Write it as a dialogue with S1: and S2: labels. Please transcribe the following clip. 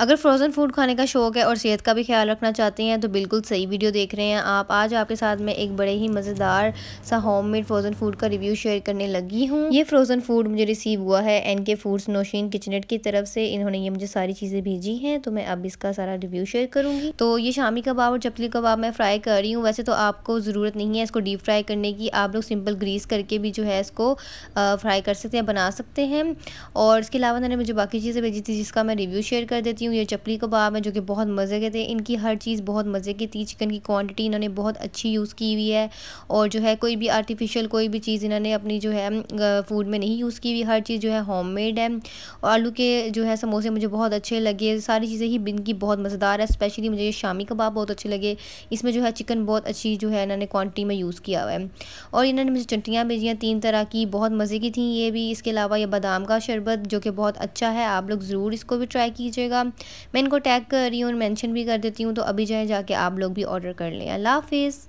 S1: अगर frozen food खाने का शौक़ है और सेहत का भी ख्याल रखना चाहते हैं तो बिल्कुल सही वीडियो देख रहे हैं आप आज आपके साथ में एक बड़े ही मज़ेदार सा होम मेड फ्रोज़न फूड का रिव्यू शेयर करने लगी हूँ ये फ्रोज़न फूड मुझे रिसीव हुआ है एन के फूड्स नौशीन किचनेट की तरफ से इन्होंने ये मुझे सारी चीज़ें भेजी हैं तो मैं अब इसका सारा रिव्यू शेयर करूँगी तो ये शामी कबाब और चपली कबाब मैं फ्राई कर रही हूँ वैसे तो आपको ज़रूरत नहीं है इसको डीप फ्राई करने की आप लोग सिंपल ग्रीस करके भी जो है इसको फ्राई कर सकते हैं बना सकते हैं और इसके अलावा मैंने मुझे बाकी चीज़ें भेजी थी जिसका मैं रिव्यू शेयर कर देती हूँ हूँ ये चपली कबाब है जो कि बहुत मज़े के थे इनकी हर चीज़ बहुत मज़े की थी चिकन की क्वांटिटी इन्होंने बहुत अच्छी यूज़ की हुई है और जो है कोई भी आर्टिफिशियल कोई भी चीज़ इन्होंने अपनी जो है फूड में नहीं यूज़ की हुई हर चीज़ जो है होम है और आलू के जो है समोसे मुझे बहुत अच्छे लगे सारी चीज़ें ही इनकी बहुत मज़ेदार है स्पेशली मुझे ये शामी कबाब बहुत अच्छे लगे इसमें जो है चिकन बहुत अच्छी जो है इन्होंने क्वान्टिटी में यूज़ किया हुआ है और इन्होंने मुझे चटनियाँ भेजियाँ तीन तरह की बहुत मज़े की थी ये भी इसके अलावा ये बादाम का शरबत जो कि बहुत अच्छा है आप लोग ज़रूर इसको भी ट्राई कीजिएगा मैं इनको टैग कर रही हूँ और मैंशन भी कर देती हूँ तो अभी जाए जाके आप लोग भी ऑर्डर कर लें अल्लाह हाफिज़